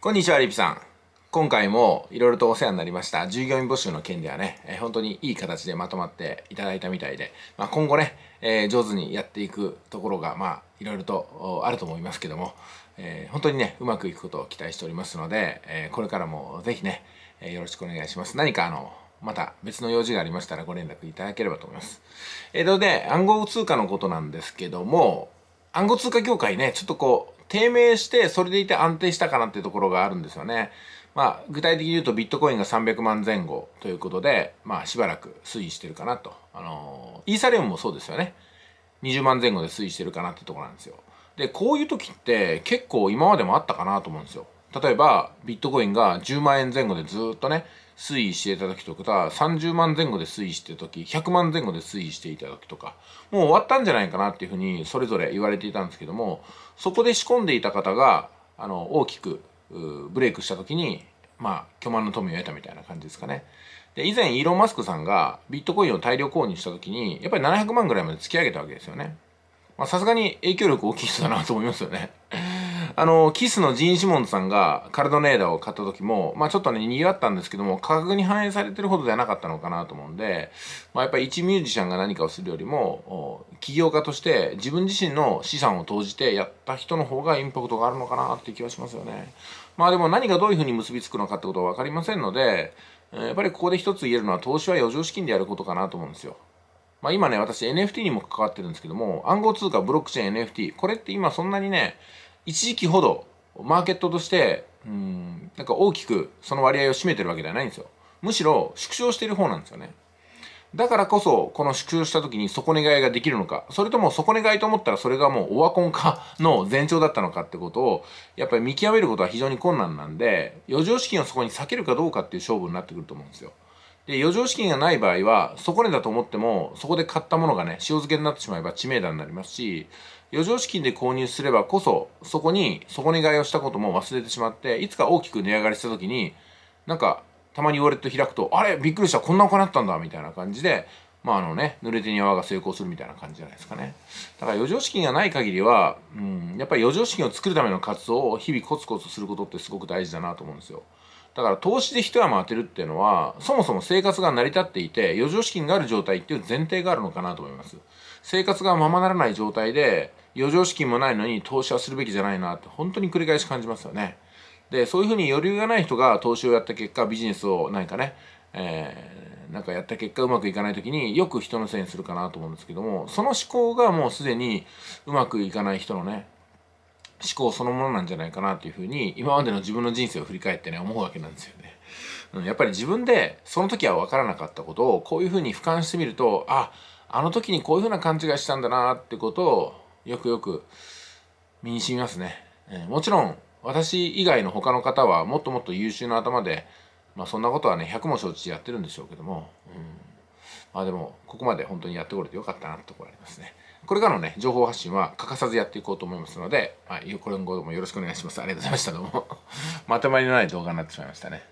こんにちは、リピさん。今回もいろいろとお世話になりました従業員募集の件ではね、えー、本当にいい形でまとまっていただいたみたいで、まあ、今後ね、えー、上手にやっていくところが、まあ、いろいろとあると思いますけども、えー、本当にね、うまくいくことを期待しておりますので、えこれからもぜひね、えよろしくお願いします。何かあの、また別の用事がありましたらご連絡いただければと思います。えっ、とで、暗号通貨のことなんですけども、暗号通貨業界ね、ちょっとこう、低迷して、それでいて安定したかなっていうところがあるんですよね。まあ、具体的に言うとビットコインが300万前後ということで、まあ、しばらく推移してるかなと。あのー、イーサリアムもそうですよね。20万前後で推移してるかなってところなんですよ。で、こういう時って結構今までもあったかなと思うんですよ。例えばビットコインが10万円前後でずっとね推移していた時とか30万前後で推移していた時100万前後で推移していた時とかもう終わったんじゃないかなっていうふうにそれぞれ言われていたんですけどもそこで仕込んでいた方があの大きくブレイクした時にまあ巨万の富を得たみたいな感じですかね。で以前イーロン・マスクさんがビットコインを大量購入した時にやっぱり700万ぐらいまで突き上げたわけですよね。まあさすがに影響力大きい人だなと思いますよね。あの、キスのジン・シモンズさんがカルドネーダを買った時も、まあちょっとね、賑わったんですけども、価格に反映されてるほどではなかったのかなと思うんで、まあやっぱり一ミュージシャンが何かをするよりも、起業家として自分自身の資産を投じてやった人の方がインパクトがあるのかなって気はしますよね。まあでも何がどういうふうに結びつくのかってことは分かりませんので、やっぱりここで一つ言えるのは投資は余剰資金でやることかなと思うんですよ。まあ、今ね、私 NFT にも関わってるんですけども、暗号通貨、ブロックチェーン、NFT、これって今そんなにね、一時期ほどマーケットとしてうんなんか大きくその割合を占めてるわけではないんですよむしろ縮小してる方なんですよねだからこそこの縮小した時に底値買いができるのかそれとも底値買いと思ったらそれがもうオワコン化 の前兆だったのかってことをやっぱり見極めることは非常に困難なんで余剰資金をそこに避けるかどうかっていう勝負になってくると思うんですよで、余剰資金がない場合は、そこ値だと思っても、そこで買ったものがね、塩漬けになってしまえば知名度になりますし、余剰資金で購入すればこそ、そこに底値買いをしたことも忘れてしまって、いつか大きく値上がりした時に、なんか、たまにウォレット開くと、あれびっくりしたこんなお金あったんだみたいな感じで、まああのね、濡れて庭が成功するみたいな感じじゃないですかね。だから余剰資金がない限りは、うん、やっぱり余剰資金を作るための活動を日々コツコツすることってすごく大事だなと思うんですよ。だから投資で一山当てるっていうのは、そもそも生活が成り立っていて、余剰資金がある状態っていう前提があるのかなと思います。生活がままならない状態で、余剰資金もないのに投資はするべきじゃないなって、本当に繰り返し感じますよね。で、そういうふうに余裕がない人が投資をやった結果、ビジネスを何かね、えー、なんかやった結果うまくいかない時によく人のせいにするかなと思うんですけども、その思考がもうすでにうまくいかない人のね、思考そのものなんじゃないかなというふうに今までの自分の人生を振り返ってね思うわけなんですよね。うん、やっぱり自分でその時は分からなかったことをこういうふうに俯瞰してみるとああの時にこういうふうな勘違いしたんだなってことをよくよく身にしみますね。えー、もちろん私以外の他の方はもっともっと優秀な頭で、まあ、そんなことはね100も承知やってるんでしょうけども、うん、まあでもここまで本当にやってこれてよかったなってところありますね。これからのね、情報発信は欠かさずやっていこうと思いますので、まあ、これ今後もよろしくお願いします。ありがとうございました。どうも。まとまりのない動画になってしまいましたね。